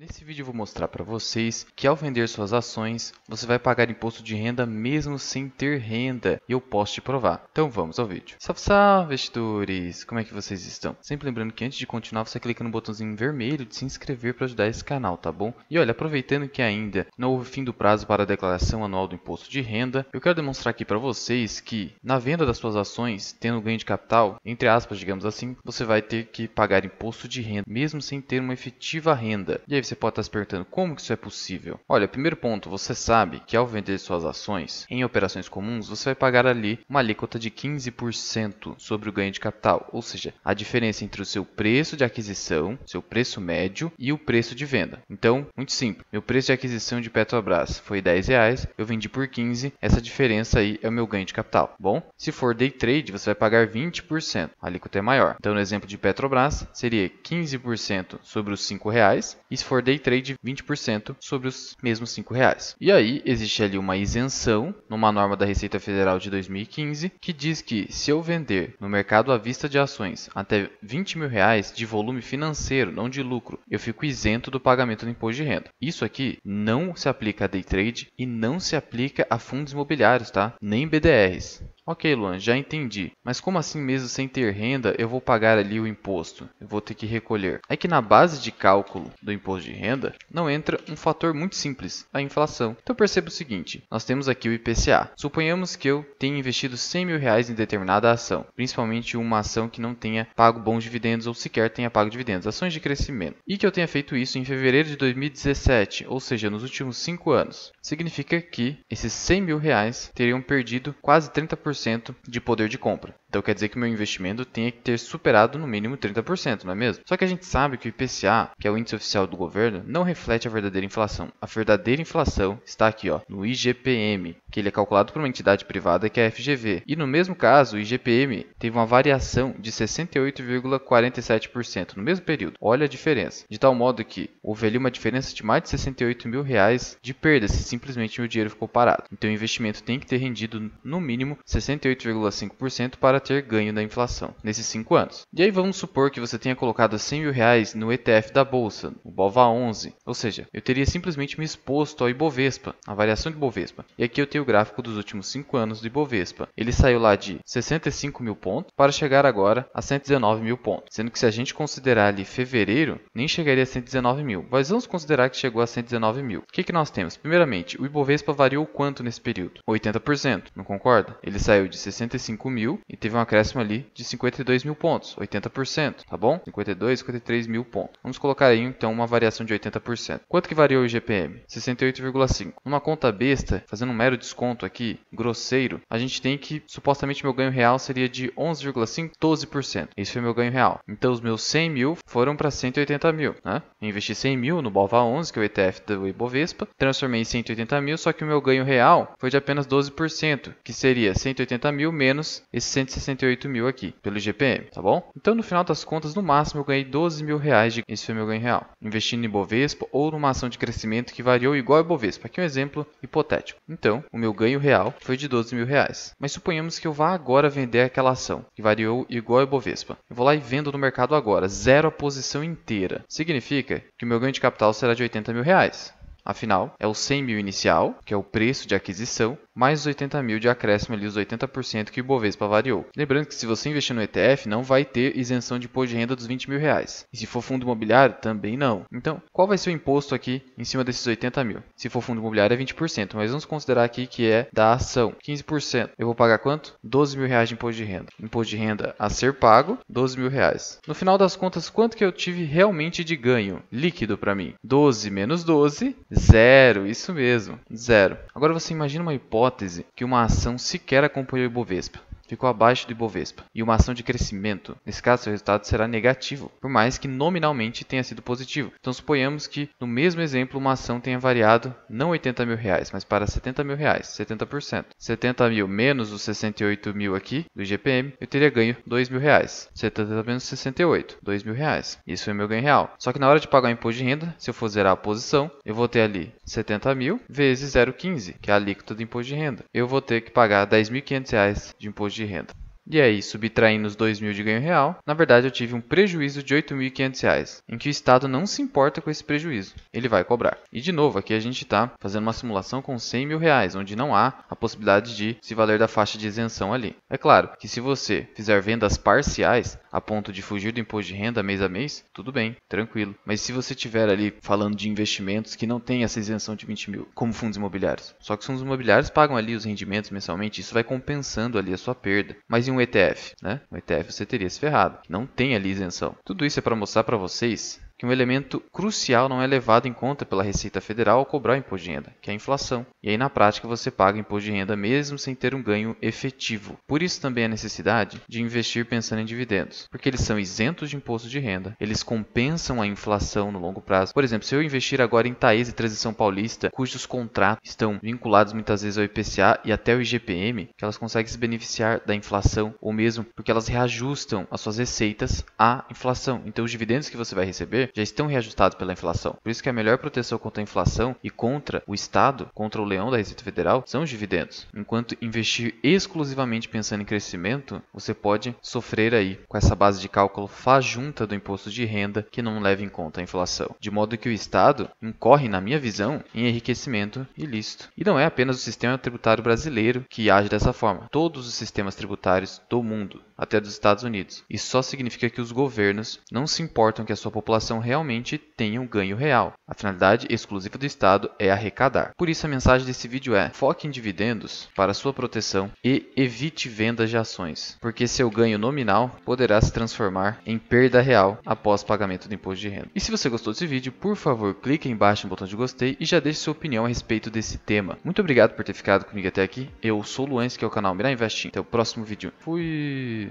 Nesse vídeo eu vou mostrar para vocês que ao vender suas ações, você vai pagar imposto de renda mesmo sem ter renda e eu posso te provar. Então vamos ao vídeo. Salve, salve investidores! Como é que vocês estão? Sempre lembrando que antes de continuar, você clica no botãozinho vermelho de se inscrever para ajudar esse canal, tá bom? E olha, aproveitando que ainda não houve fim do prazo para a declaração anual do imposto de renda, eu quero demonstrar aqui para vocês que na venda das suas ações, tendo ganho de capital, entre aspas, digamos assim, você vai ter que pagar imposto de renda mesmo sem ter uma efetiva renda. E aí você pode estar tá se perguntando como que isso é possível. Olha, primeiro ponto, você sabe que ao vender suas ações em operações comuns, você vai pagar ali uma alíquota de 15% sobre o ganho de capital, ou seja, a diferença entre o seu preço de aquisição, seu preço médio e o preço de venda. Então, muito simples. Meu preço de aquisição de Petrobras foi 10 reais, eu vendi por 15, essa diferença aí é o meu ganho de capital. Bom, se for day trade, você vai pagar 20%, a alíquota é maior. Então, no exemplo de Petrobras, seria 15% sobre os 5 reais, e se for for day trade 20% sobre os mesmos R$ reais. E aí existe ali uma isenção numa norma da Receita Federal de 2015 que diz que se eu vender no mercado à vista de ações até R$ 20 mil reais de volume financeiro, não de lucro, eu fico isento do pagamento do imposto de renda. Isso aqui não se aplica a day trade e não se aplica a fundos imobiliários, tá? Nem BDRs. Ok, Luan, já entendi. Mas como assim mesmo sem ter renda eu vou pagar ali o imposto? Eu vou ter que recolher. É que na base de cálculo do imposto de renda não entra um fator muito simples, a inflação. Então perceba o seguinte: nós temos aqui o IPCA. Suponhamos que eu tenha investido 100 mil reais em determinada ação, principalmente uma ação que não tenha pago bons dividendos ou sequer tenha pago dividendos, ações de crescimento, e que eu tenha feito isso em fevereiro de 2017, ou seja, nos últimos 5 anos. Significa que esses 100 mil reais teriam perdido quase 30% de poder de compra. Então quer dizer que o meu investimento tenha que ter superado no mínimo 30%, não é mesmo? Só que a gente sabe que o IPCA, que é o índice oficial do governo, não reflete a verdadeira inflação. A verdadeira inflação está aqui, ó, no IGPM, que ele é calculado por uma entidade privada que é a FGV. E no mesmo caso, o IGPM teve uma variação de 68,47% no mesmo período. Olha a diferença. De tal modo que houve ali uma diferença de mais de 68 mil reais de perda se simplesmente meu dinheiro ficou parado. Então o investimento tem que ter rendido no mínimo 68,5% para ter ganho da inflação nesses 5 anos. E aí vamos supor que você tenha colocado 100 mil reais no ETF da bolsa, o BOVA11, ou seja, eu teria simplesmente me exposto ao Ibovespa, a variação do Ibovespa. E aqui eu tenho o gráfico dos últimos 5 anos do Ibovespa. Ele saiu lá de 65 mil pontos para chegar agora a 119 mil pontos, sendo que se a gente considerar ali fevereiro, nem chegaria a 119 mil, mas vamos considerar que chegou a 119 mil. O que, que nós temos? Primeiramente, o Ibovespa variou quanto nesse período? 80%, não concorda? Ele saiu de 65 mil e teve teve um acréscimo ali de 52 mil pontos, 80%, tá bom? 52, 53 mil pontos. Vamos colocar aí então uma variação de 80%. Quanto que variou o IGPM? 68,5. Numa conta besta, fazendo um mero desconto aqui, grosseiro, a gente tem que supostamente meu ganho real seria de 11,5, 12%. Esse foi meu ganho real. Então os meus 100 mil foram para 180 mil, né? Eu investi 100 mil no Bova 11, que é o ETF do Ibovespa, transformei em 180 mil, só que o meu ganho real foi de apenas 12%, que seria 180 mil menos esses 160 68 mil aqui, pelo IGPM, tá bom? Então, no final das contas, no máximo eu ganhei 12 mil reais, de... esse foi meu ganho real. Investindo em Bovespa ou numa ação de crescimento que variou igual a Bovespa. Aqui um exemplo hipotético. Então, o meu ganho real foi de 12 mil reais. Mas suponhamos que eu vá agora vender aquela ação, que variou igual a Bovespa. Eu vou lá e vendo no mercado agora, zero a posição inteira. Significa que o meu ganho de capital será de 80 mil reais. Afinal, é o 100 mil inicial, que é o preço de aquisição, mais os 80 mil de acréscimo ali, os 80% que o Bovespa variou. Lembrando que se você investir no ETF, não vai ter isenção de imposto de renda dos 20 mil reais. E se for fundo imobiliário, também não. Então, qual vai ser o imposto aqui em cima desses 80 mil? Se for fundo imobiliário é 20%, mas vamos considerar aqui que é da ação. 15%. Eu vou pagar quanto? 12 mil reais de imposto de renda. Imposto de renda a ser pago, 12 mil reais. No final das contas, quanto que eu tive realmente de ganho líquido para mim? 12 menos 12 Zero, isso mesmo, zero. Agora você imagina uma hipótese que uma ação sequer acompanhou o Ibovespa ficou abaixo do Ibovespa, e uma ação de crescimento. Nesse caso, seu resultado será negativo, por mais que nominalmente tenha sido positivo. Então, suponhamos que, no mesmo exemplo, uma ação tenha variado não 80 mil reais, mas para 70 mil reais, 70%. 70 mil menos os 68 mil aqui do IGPM, eu teria ganho 2 mil reais. 70 menos 68, 2 mil reais. Isso é meu ganho real. Só que na hora de pagar o imposto de renda, se eu for zerar a posição, eu vou ter ali 70 mil vezes 0,15, que é a alíquota do imposto de renda. Eu vou ter que pagar 10.500 reais de imposto de de renda. E aí, subtraindo os 2 mil de ganho real, na verdade eu tive um prejuízo de 8.500 reais, em que o Estado não se importa com esse prejuízo, ele vai cobrar. E de novo, aqui a gente está fazendo uma simulação com 100 mil reais, onde não há a possibilidade de se valer da faixa de isenção ali. É claro que se você fizer vendas parciais, a ponto de fugir do imposto de renda mês a mês, tudo bem, tranquilo. Mas se você tiver ali falando de investimentos que não tem essa isenção de 20 mil, como fundos imobiliários, só que os fundos imobiliários pagam ali os rendimentos mensalmente, isso vai compensando ali a sua perda. Mas em um um ETF, né? Um ETF você teria se ferrado. Não tem ali isenção. Tudo isso é para mostrar para vocês que um elemento crucial não é levado em conta pela Receita Federal ao cobrar o imposto de renda, que é a inflação. E aí, na prática, você paga imposto de renda mesmo sem ter um ganho efetivo. Por isso também a necessidade de investir pensando em dividendos, porque eles são isentos de imposto de renda, eles compensam a inflação no longo prazo. Por exemplo, se eu investir agora em Taís e Transição Paulista, cujos contratos estão vinculados muitas vezes ao IPCA e até ao IGPM, que elas conseguem se beneficiar da inflação ou mesmo porque elas reajustam as suas receitas à inflação. Então, os dividendos que você vai receber já estão reajustados pela inflação. Por isso que a melhor proteção contra a inflação e contra o Estado, contra o leão da Receita Federal, são os dividendos. Enquanto investir exclusivamente pensando em crescimento, você pode sofrer aí com essa base de cálculo fajunta do imposto de renda que não leva em conta a inflação. De modo que o Estado incorre, na minha visão, em enriquecimento ilícito. E não é apenas o sistema tributário brasileiro que age dessa forma. Todos os sistemas tributários do mundo, até dos Estados Unidos. Isso só significa que os governos não se importam que a sua população realmente tenham um ganho real. A finalidade exclusiva do Estado é arrecadar. Por isso, a mensagem desse vídeo é: foque em dividendos para sua proteção e evite vendas de ações, porque seu ganho nominal poderá se transformar em perda real após pagamento do imposto de renda. E se você gostou desse vídeo, por favor, clique embaixo no botão de gostei e já deixe sua opinião a respeito desse tema. Muito obrigado por ter ficado comigo até aqui. Eu sou o Luan, que é o canal Mirar Investing. Até o próximo vídeo. Fui!